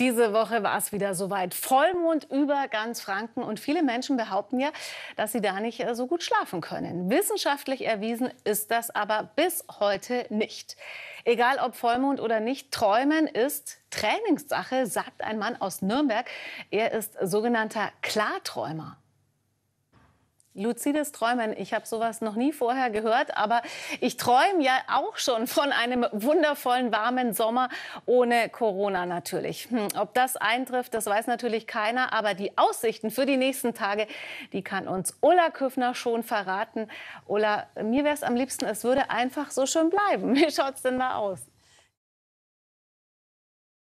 Diese Woche war es wieder soweit. Vollmond über ganz Franken. Und viele Menschen behaupten ja, dass sie da nicht äh, so gut schlafen können. Wissenschaftlich erwiesen ist das aber bis heute nicht. Egal ob Vollmond oder nicht, träumen ist Trainingssache, sagt ein Mann aus Nürnberg. Er ist sogenannter Klarträumer. Luzides Träumen. Ich habe sowas noch nie vorher gehört, aber ich träume ja auch schon von einem wundervollen, warmen Sommer ohne Corona natürlich. Hm, ob das eintrifft, das weiß natürlich keiner, aber die Aussichten für die nächsten Tage, die kann uns Ulla Küffner schon verraten. Ulla, mir wäre es am liebsten, es würde einfach so schön bleiben. Wie schaut es denn mal aus?